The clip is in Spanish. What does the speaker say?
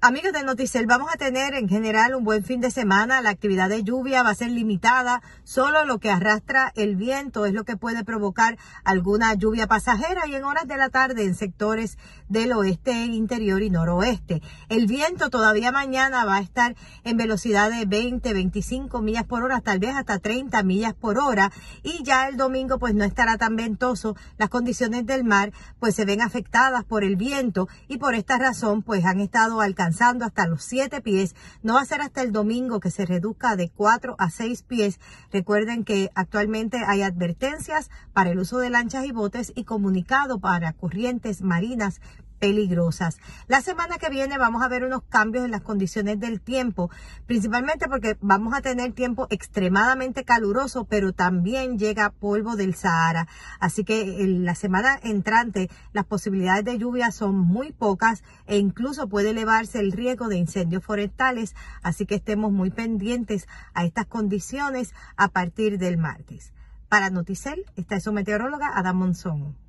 Amigos de Noticel, vamos a tener en general un buen fin de semana. La actividad de lluvia va a ser limitada. Solo lo que arrastra el viento es lo que puede provocar alguna lluvia pasajera y en horas de la tarde en sectores del oeste, e interior y noroeste. El viento todavía mañana va a estar en velocidad de 20, 25 millas por hora, tal vez hasta 30 millas por hora. Y ya el domingo pues no estará tan ventoso. Las condiciones del mar pues se ven afectadas por el viento y por esta razón pues han estado alcanzando hasta los siete pies. No va a ser hasta el domingo que se reduzca de cuatro a 6 pies. Recuerden que actualmente hay advertencias para el uso de lanchas y botes y comunicado para corrientes marinas peligrosas. La semana que viene vamos a ver unos cambios en las condiciones del tiempo, principalmente porque vamos a tener tiempo extremadamente caluroso, pero también llega polvo del Sahara. Así que en la semana entrante las posibilidades de lluvia son muy pocas e incluso puede elevarse el riesgo de incendios forestales, así que estemos muy pendientes a estas condiciones a partir del martes. Para Noticel, está su meteoróloga Adam Monzón.